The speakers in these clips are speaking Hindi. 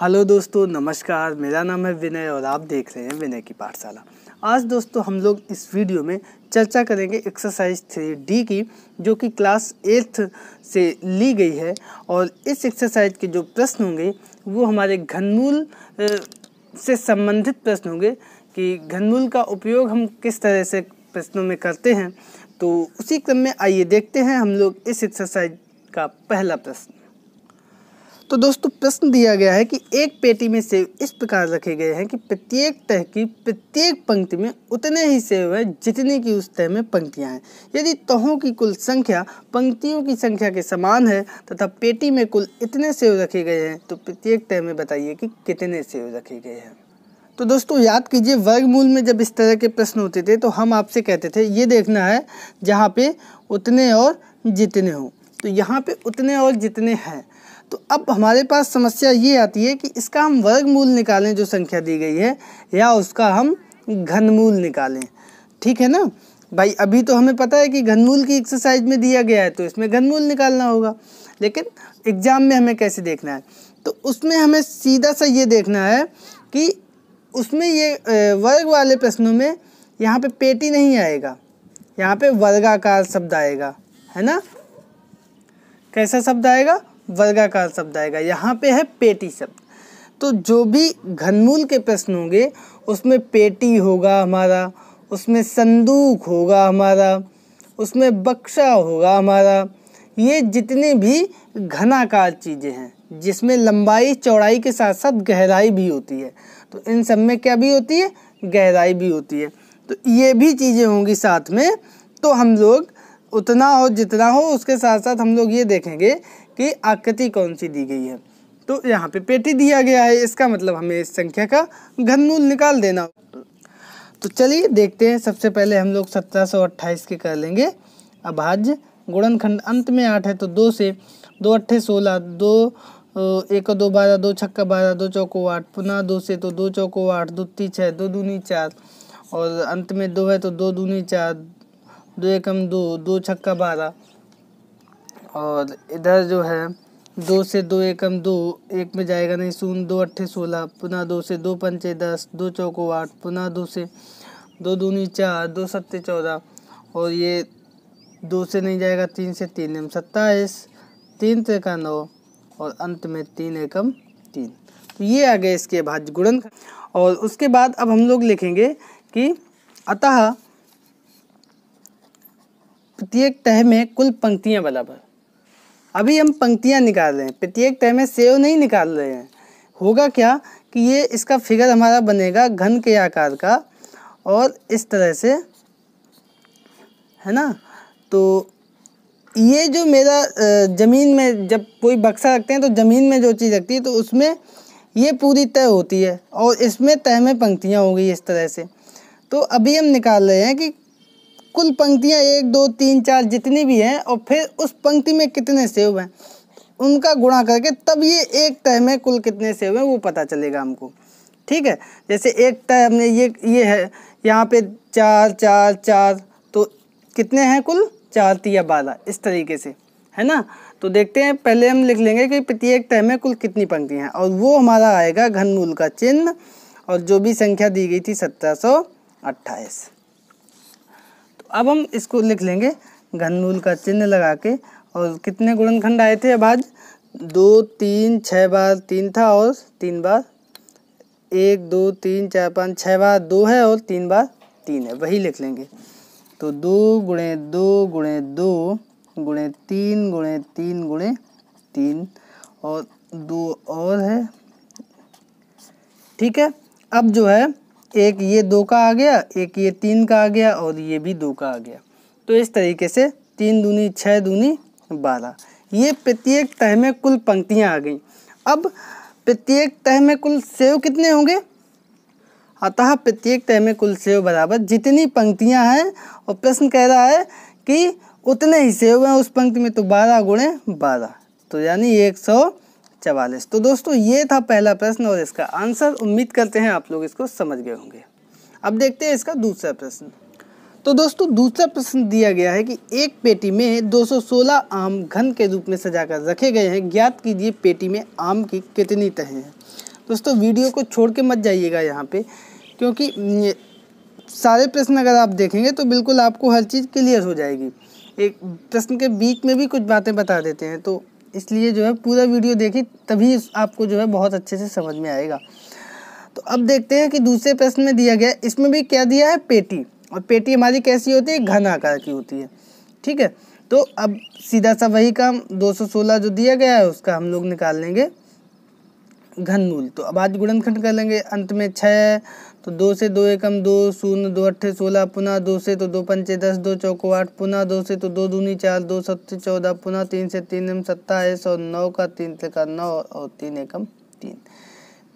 हेलो दोस्तों नमस्कार मेरा नाम है विनय और आप देख रहे हैं विनय की पाठशाला आज दोस्तों हम लोग इस वीडियो में चर्चा करेंगे एक्सरसाइज थ्री डी की जो कि क्लास एट्थ से ली गई है और इस एक्सरसाइज के जो प्रश्न होंगे वो हमारे घनमूल से संबंधित प्रश्न होंगे कि घनमूल का उपयोग हम किस तरह से प्रश्नों में करते हैं तो उसी क्रम में आइए देखते हैं हम लोग इस एक्सरसाइज का पहला प्रश्न तो दोस्तों प्रश्न दिया गया है कि एक पेटी में सेब इस प्रकार रखे गए हैं कि प्रत्येक तह की प्रत्येक पंक्ति में उतने ही सेब हैं जितने की उस तह में पंक्तियां हैं यदि तहों की कुल संख्या पंक्तियों की संख्या के समान है तथा पेटी में कुल इतने सेब रखे गए हैं तो प्रत्येक तह में बताइए कि कितने सेब रखे गए हैं तो दोस्तों याद कीजिए वर्गमूल में जब इस तरह के प्रश्न होते थे तो हम आपसे कहते थे ये देखना है जहाँ पे उतने और जितने हों तो यहाँ पे उतने और जितने हैं तो अब हमारे पास समस्या ये आती है कि इसका हम वर्गमूल निकालें जो संख्या दी गई है या उसका हम घनमूल निकालें ठीक है ना भाई अभी तो हमें पता है कि घनमूल की एक्सरसाइज में दिया गया है तो इसमें घनमूल निकालना होगा लेकिन एग्ज़ाम में हमें कैसे देखना है तो उसमें हमें सीधा सा ये देखना है कि उसमें ये वर्ग वाले प्रश्नों में यहाँ पे पेटी नहीं आएगा यहाँ पे वर्गाकार शब्द आएगा है ना कैसा शब्द आएगा वर्गाकार शब्द आएगा यहाँ पे है पेटी शब्द तो जो भी घनमूल के प्रश्न होंगे उसमें पेटी होगा हमारा उसमें संदूक होगा हमारा उसमें बक्सा होगा हमारा ये जितने भी घनाकार चीज़ें हैं जिसमें लंबाई चौड़ाई के साथ साथ गहराई भी होती है तो इन सब में क्या भी होती है गहराई भी होती है तो ये भी चीज़ें होंगी साथ में तो हम लोग उतना हो जितना हो उसके साथ साथ हम लोग ये देखेंगे की आकृति कौन सी दी गई है तो यहाँ पे पेटी दिया गया है इसका मतलब हमें इस संख्या का घनमूल निकाल देना तो चलिए देखते हैं सबसे पहले हम लोग सत्रह के कर लेंगे अभाज्य गुणनखंड अंत में आठ है तो दो से दो अट्ठे सोलह दो एक दो बारह दो छक्का बारह दो चौको आठ पुनः दो से तो दो चौको आठ दो ती छः दो दूनी चार और अंत में दो है तो दो दूनी चार दो एकम दो दो छक्का बारह और इधर जो है दो से दो एकम दो एक में जाएगा नहीं शून्य दो अट्ठे सोलह पुनः दो से दो पंचे दस दो चौको आठ पुनः दो से दो दूनी चार दो सत्ते चौदह और ये दो से नहीं जाएगा तीन से तीन एम सत्ताईस तीन त्रिका तो नौ और अंत में तीन एकम तीन तो ये आ गए इसके भाज्य गुणन और उसके बाद अब हम लोग लिखेंगे कि अतः प्रत्येक तह में कुल पंक्तियां बराबर अभी हम पंक्तियाँ निकाल रहे हैं प्रत्येक टाइम में सेव नहीं निकाल रहे हैं होगा क्या कि ये इसका फिगर हमारा बनेगा घन के आकार का और इस तरह से है ना तो ये जो मेरा ज़मीन में जब कोई बक्सा रखते हैं तो ज़मीन में जो चीज़ रखती है तो उसमें ये पूरी तय होती है और इसमें तय में पंक्तियाँ हो गई इस तरह से तो अभी हम निकाल रहे हैं कि कुल पंक्तियाँ एक दो तीन चार जितनी भी हैं और फिर उस पंक्ति में कितने सेव हैं उनका गुणा करके तब ये एक तय में कुल कितने सेव हैं वो पता चलेगा हमको ठीक है जैसे एक तय हमने ये ये है यहाँ पे चार चार चार तो कितने हैं कुल चार या बारह इस तरीके से है ना तो देखते हैं पहले हम लिख लेंगे कि प्रत्येक तय में कुल कितनी पंक्तियाँ हैं और वो हमारा आएगा घनमूल का चिन्ह और जो भी संख्या दी गई थी सत्रह सौ अट्ठाईस अब हम इसको लिख लेंगे घनमूल का चिन्ह लगा के और कितने गुणनखंड आए थे अब आज दो तीन छः बार तीन था और तीन बार एक दो तीन चार पाँच छः बार दो है और तीन बार तीन है वही लिख लेंगे तो दो गुणे दो गुणे दो गुणे तीन गुणे तीन गुणे तीन और दो और है ठीक है अब जो है एक ये दो का आ गया एक ये तीन का आ गया और ये भी दो का आ गया तो इस तरीके से तीन दूनी छः दूनी बारह ये प्रत्येक तह में कुल पंक्तियाँ आ गई अब प्रत्येक तह में कुल सेव कितने होंगे अतः प्रत्येक तह में कुल सेव बराबर जितनी पंक्तियाँ हैं और प्रश्न कह रहा है कि उतने ही सेव हैं उस पंक्ति में तो बारह गुणे बारह तो यानी एक सौ चवालीस तो दोस्तों ये था पहला प्रश्न और इसका आंसर उम्मीद करते हैं आप लोग इसको समझ गए होंगे अब देखते हैं इसका दूसरा प्रश्न तो दोस्तों दूसरा प्रश्न दिया गया है कि एक पेटी में 216 आम घन के रूप में सजाकर रखे गए हैं ज्ञात कीजिए पेटी में आम की कितनी तहें हैं दोस्तों वीडियो को छोड़ के मत जाइएगा यहाँ पे क्योंकि सारे प्रश्न अगर आप देखेंगे तो बिल्कुल आपको हर चीज़ क्लियर हो जाएगी एक प्रश्न के बीच में भी कुछ बातें बता देते हैं तो इसलिए जो है पूरा वीडियो देखिए तभी आपको जो है बहुत अच्छे से समझ में आएगा तो अब देखते हैं कि दूसरे प्रश्न में दिया गया इसमें भी क्या दिया है पेटी और पेटी हमारी कैसी होती है घन आकार की होती है ठीक है तो अब सीधा सा वही काम 216 जो दिया गया है उसका हम लोग निकाल लेंगे घनमूल तो अब आज गुणनखंड कर लेंगे अंत में छः तो दो से दो एकम दो शून्य दो अट्ठे सोलह पुनः दो से तो दो पंचे दस दो चौको आठ पुनः दो से तो दो दूनी चार दो सत्य चौदह पुनः तीन से तीन एम सत्ताईस और नौ का तीन का नौ और तीन एकम तीन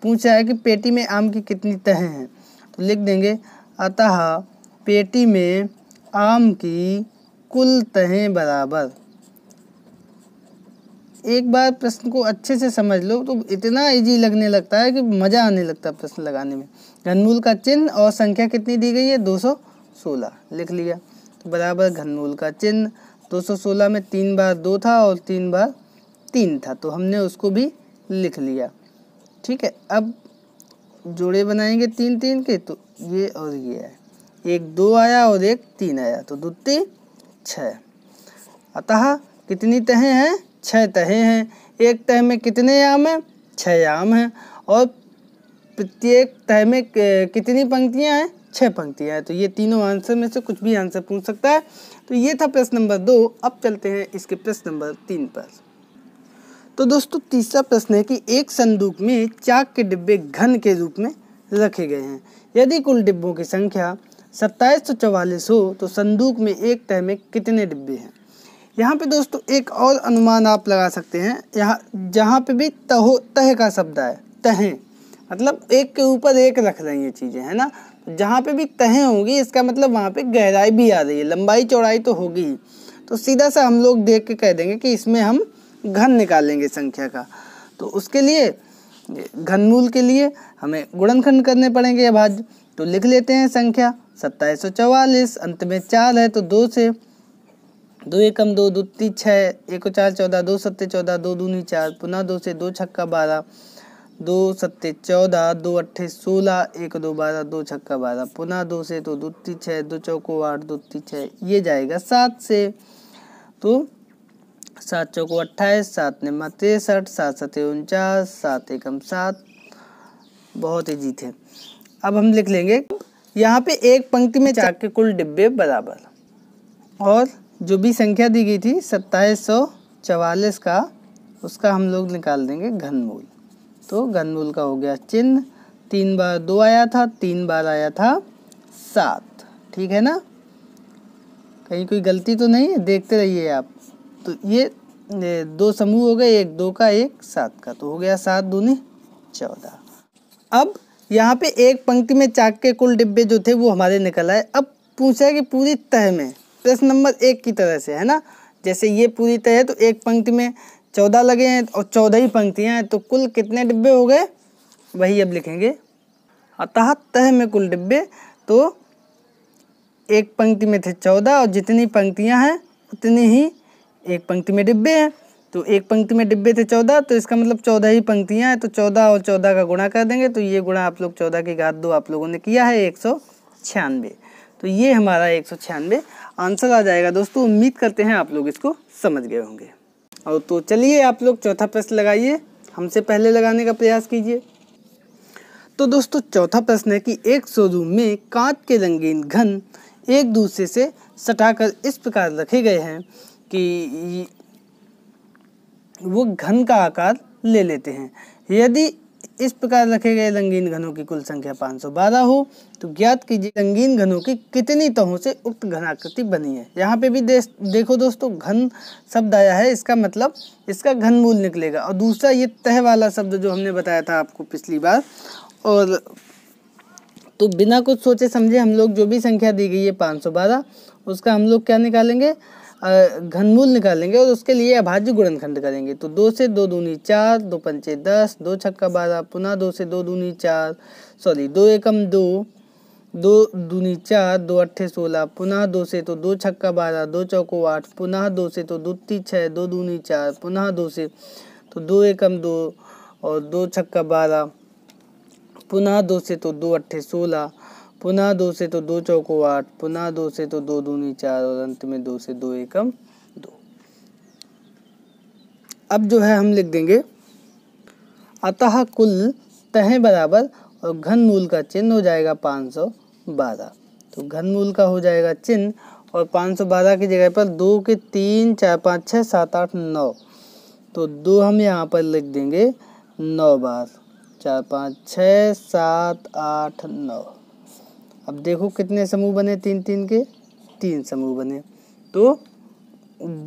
पूछा है कि पेटी में आम की कितनी तह हैं तो लिख देंगे अतः पेटी में आम की कुल तहें बराबर एक बार प्रश्न को अच्छे से समझ लो तो इतना इजी लगने लगता है कि मज़ा आने लगता है प्रश्न लगाने में घनमूल का चिन्ह और संख्या कितनी दी गई है 216 लिख लिया तो बराबर घनमूल का चिन्ह 216 में तीन बार दो था और तीन बार तीन था तो हमने उसको भी लिख लिया ठीक है अब जोड़े बनाएंगे तीन तीन के तो ये और ये है एक दो आया और एक तीन आया तो तीन छः अतः कितनी तहें हैं छः तहे हैं एक तह में कितने आम हैं छः आम हैं और प्रत्येक तह में कितनी पंक्तियाँ हैं छः पंक्तियाँ हैं तो ये तीनों आंसर में से कुछ भी आंसर पूछ सकता है तो ये था प्रश्न नंबर दो अब चलते हैं इसके प्रश्न नंबर तीन पर तो दोस्तों तीसरा प्रश्न है कि एक संदूक में चाक के डिब्बे घन के रूप में रखे गए हैं यदि कुल डिब्बों की संख्या सत्ताईस सौ चौवालीस हो तो संदूक में एक तह में कितने डिब्बे हैं यहाँ पे दोस्तों एक और अनुमान आप लगा सकते हैं यहाँ जहाँ पे भी तहो तह का शब्द है तहें मतलब एक के ऊपर एक रख रही ये चीज़ें है ना जहाँ पे भी तहें होंगी इसका मतलब वहाँ पे गहराई भी आ रही है लंबाई चौड़ाई तो होगी ही तो सीधा सा हम लोग देख के कह देंगे कि इसमें हम घन निकालेंगे संख्या का तो उसके लिए घनमूल के लिए हमें गुणनखंड करने पड़ेंगे अभाज्य तो लिख लेते हैं संख्या सत्ताईस अंत में चार है तो दो से दो एकम दो दो तीन छः एक चार चौदह दो सत्ते चौदह दो दूनी चार पुनः दो से दो छक्का बारह दो सत्ते चौदह दो अट्ठे सोलह एक दो बारह दो छक्का बारह पुनः दो से तो दो तीन छः दो चौको आठ दो तीन छः ये जाएगा सात से तो सात चौको अट्ठाईस सात ने तिरसठ सात सते उनचास सात एकम सात बहुत जीत है अब हम लिख लेंगे यहाँ पे एक पंक्ति में चार के कुल डिब्बे बराबर और जो भी संख्या दी गई थी सत्ताईस सौ चवालीस का उसका हम लोग निकाल देंगे घनमूल तो घनमूल का हो गया चिन्ह तीन बार दो आया था तीन बार आया था सात ठीक है ना कहीं कोई गलती तो नहीं है देखते रहिए आप तो ये दो समूह हो गए एक दो का एक सात का तो हो गया सात दूनी चौदह अब यहाँ पे एक पंक्ति में चाक के कुल डिब्बे जो थे वो हमारे निकल आए अब पूछा है कि पूरी तह में प्रश्न नंबर एक की तरह से है ना जैसे ये पूरी तरह है तो एक पंक्ति में चौदह लगे हैं और चौदह ही पंक्तियाँ हैं तो कुल कितने डिब्बे हो गए वही अब लिखेंगे अतः तह में कुल डिब्बे तो एक पंक्ति में थे चौदह और जितनी पंक्तियाँ हैं उतनी ही एक पंक्ति में डिब्बे हैं तो एक पंक्ति में डिब्बे थे चौदह तो इसका मतलब चौदह ही पंक्तियाँ हैं तो चौदह और चौदह का गुणा कर देंगे तो ये गुणा आप लोग चौदह की घात दो आप लोगों ने किया है एक सौ छियानवे तो ये हमारा एक सौ छियानवे आंसर आ जाएगा दोस्तों उम्मीद करते हैं आप लोग इसको समझ गए होंगे और तो चलिए आप लोग चौथा प्रश्न लगाइए हमसे पहले लगाने का प्रयास कीजिए तो दोस्तों चौथा प्रश्न है कि एक शोरूम में कांच के रंगीन घन एक दूसरे से सटाकर इस प्रकार रखे गए हैं कि वो घन का आकार ले लेते हैं यदि इस प्रकार रखे गए रंगीन घनों की कुल संख्या 512 हो तो ज्ञात कीजिए रंगीन घनों की कितनी तहों से उक्त घनाकृति बनी है यहाँ पे भी देश देखो दोस्तों घन शब्द आया है इसका मतलब इसका घन मूल निकलेगा और दूसरा ये तह वाला शब्द जो हमने बताया था आपको पिछली बार और तो बिना कुछ सोचे समझे हम लोग जो भी संख्या दी गई है पाँच उसका हम लोग क्या निकालेंगे घनमूल निकालेंगे और उसके लिए अभाज्य गुणनखंड करेंगे तो दो से दो दूनी चार दो पंचे दस दो छक्का बारह पुनः दो से दो दूनी चार सॉरी दो एकम दो दो दूनी चार दो अट्ठे सोलह पुनः दो से तो दो छक्का बारह दो चौको आठ पुनः दो से तो दो ती छः दो दूनी चार पुनः दो से तो दो एकम दो और दो छक्का बारह पुनः दो से तो दो अट्ठे सोलह पुनः दो से तो दो चौको आठ पुनः दो से तो दो दूनी चार और अंत में दो से दो एकम दो अब जो है हम लिख देंगे अतः कुल तह बराबर और घन मूल का चिन्ह हो जाएगा पाँच सौ बारह तो घन मूल का हो जाएगा चिन्ह और पाँच सौ बारह की जगह पर दो के तीन चार पाँच छः सात आठ नौ तो दो हम यहाँ पर लिख देंगे नौ बार चार पाँच छः सात आठ नौ अब देखो कितने समूह बने तीन तीन के तीन समूह बने तो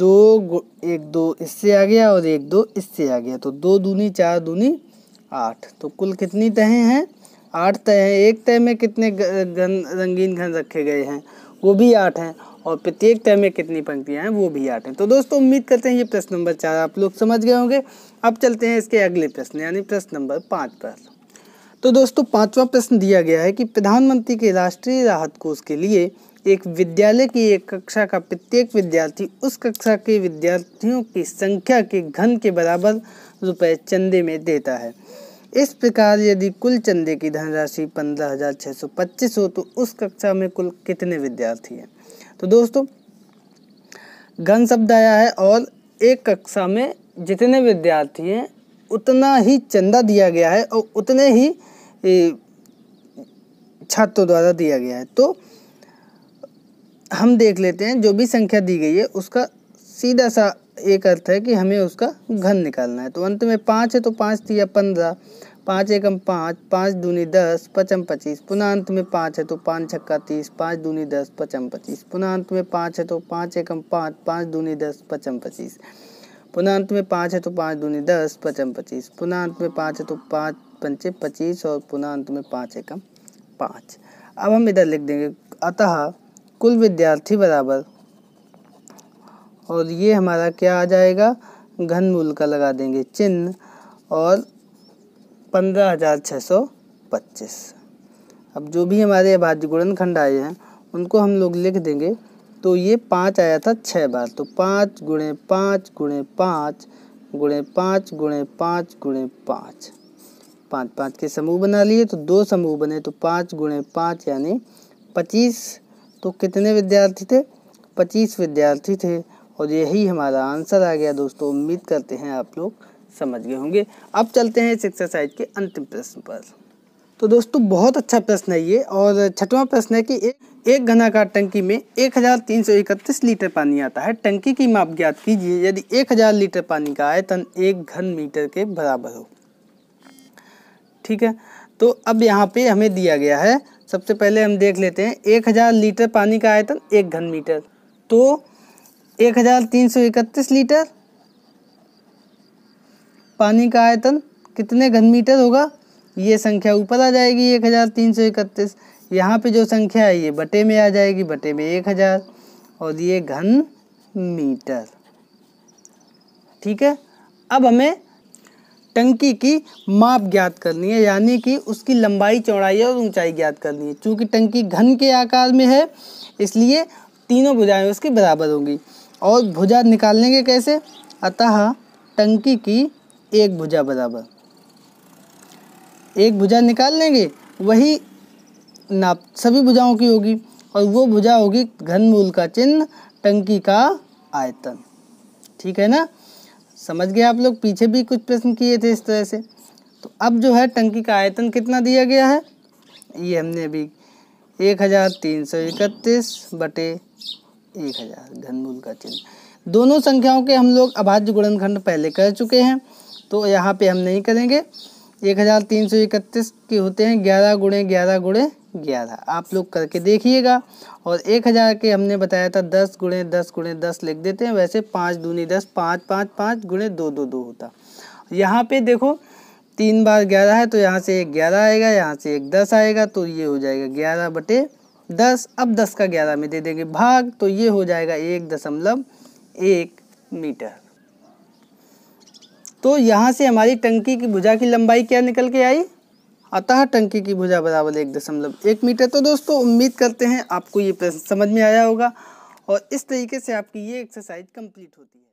दो एक दो इससे आ गया और एक दो इससे आ गया तो दो दूनी चार दूनी आठ तो कुल कितनी तहें हैं आठ तय हैं एक तय में कितने घन रंगीन घन रखे गए हैं वो भी आठ हैं और प्रत्येक तय में कितनी पंक्तियां हैं वो भी आठ हैं तो दोस्तों उम्मीद करते हैं ये प्रश्न नंबर चार आप लोग समझ गए होंगे अब चलते हैं इसके अगले प्रश्न यानी प्रश्न नंबर पाँच पर तो दोस्तों पांचवा प्रश्न दिया गया है कि प्रधानमंत्री के राष्ट्रीय राहत कोष के लिए एक विद्यालय की एक कक्षा का प्रत्येक विद्यार्थी उस कक्षा के विद्यार्थियों की संख्या के घन के बराबर रुपए चंदे में देता है इस प्रकार यदि कुल चंदे की धनराशि पंद्रह हज़ार छः सौ पच्चीस हो तो उस कक्षा में कुल कितने विद्यार्थी हैं तो दोस्तों घन शब्द आया है और एक कक्षा में जितने विद्यार्थी हैं उतना ही चंदा दिया गया है और उतने ही छात्रों द्वारा दिया गया है तो हम देख लेते हैं जो भी संख्या दी गई है उसका सीधा सा एक अर्थ है कि हमें उसका घन निकालना है तो अंत में पाँच है तो पाँच या पंद्रह पाँच एकम पाँच पाँच दूनी दस पचम पच्चीस पुनः अंत में पाँच है तो पाँच छक्का तीस पाँच दूनी दस पचम पच्चीस पुनः अंत में पाँच है तो पाँच एकम पाँच पाँच दूनी दस पचम पच्चीस पुनः अंत में पाँच है तो पाँच दूनी दस पचम पच्चीस पुनः अंत में पाँच है तो पाँच पंचे पच्चीस और पुनः अंत में पाँच एकम पाँच अब हम इधर लिख देंगे अतः कुल विद्यार्थी बराबर और ये हमारा क्या आ जाएगा घनमूल का लगा देंगे चिन्ह और पंद्रह हज़ार छः सौ पच्चीस अब जो भी हमारे अभाज्य गुणनखंड आए हैं उनको हम लोग लिख देंगे तो ये पाँच आया था छः बार तो पाँच गुणे पाँच गुणे पाँच गुणे पाँच गुणे पाँच गुणे पाँच पाँच पाँच के समूह बना लिए तो दो समूह बने तो पाँच गुणे पाँच यानी पच्चीस तो कितने विद्यार्थी थे पच्चीस विद्यार्थी थे और यही हमारा आंसर आ गया दोस्तों उम्मीद करते हैं आप लोग समझ गए होंगे अब चलते हैं इस एक्सरसाइज के अंतिम प्रश्न पर तो दोस्तों बहुत अच्छा प्रश्न है ये और छठवां प्रश्न है कि एक एक घनाकार टंकी में 1331 लीटर पानी आता है टंकी की माप ज्ञात कीजिए यदि 1000 लीटर पानी का आयतन एक घन मीटर के बराबर हो ठीक है तो अब यहाँ पे हमें दिया गया है सबसे पहले हम देख लेते हैं 1000 लीटर पानी का आयतन एक घन मीटर तो 1331 लीटर पानी का आयतन कितने घन मीटर होगा ये संख्या ऊपर आ जाएगी इकतीस यहाँ पे जो संख्या है ये बटे में आ जाएगी बटे में एक हज़ार और ये घन मीटर ठीक है अब हमें टंकी की माप ज्ञात करनी है यानी कि उसकी लंबाई चौड़ाई और ऊंचाई ज्ञात करनी है चूँकि टंकी घन के आकार में है इसलिए तीनों भुजाएं उसके बराबर होंगी और भुजा के कैसे अतः टंकी की एक भुजा बराबर एक भुजा निकाल लेंगे वही नाप सभी भुजाओं की होगी और वो भुजा होगी घनमूल का चिन्ह टंकी का आयतन ठीक है ना समझ गए आप लोग पीछे भी कुछ प्रश्न किए थे इस तरह से तो अब जो है टंकी का आयतन कितना दिया गया है ये हमने अभी एक हज़ार तीन सौ इकतीस बटे एक हज़ार घनमूल का चिन्ह दोनों संख्याओं के हम लोग अभाज्य गुणनखंड पहले कर चुके हैं तो यहाँ पे हम नहीं करेंगे एक हज़ार तीन सौ इकतीस के होते हैं ग्यारह गुणे ग्यारह गुणे ग्यारह आप लोग करके देखिएगा और एक हज़ार के हमने बताया था दस गुणे दस गुणे दस लिख देते हैं वैसे पाँच दूनी दस पाँच पाँच पाँच गुणे दो दो दो होता यहाँ पे देखो तीन बार ग्यारह है तो यहाँ से एक ग्यारह आएगा यहाँ से एक दस आएगा तो ये हो जाएगा ग्यारह बटे दस अब दस का ग्यारह में दे देंगे भाग तो ये हो जाएगा एक दशमलव एक मीटर तो यहाँ से हमारी टंकी की भुजा की लंबाई क्या निकल के आई अतः टंकी की भुजा बराबर एक दशमलव एक मीटर तो दोस्तों उम्मीद करते हैं आपको ये प्रश्न समझ में आया होगा और इस तरीके से आपकी ये एक्सरसाइज कंप्लीट होती है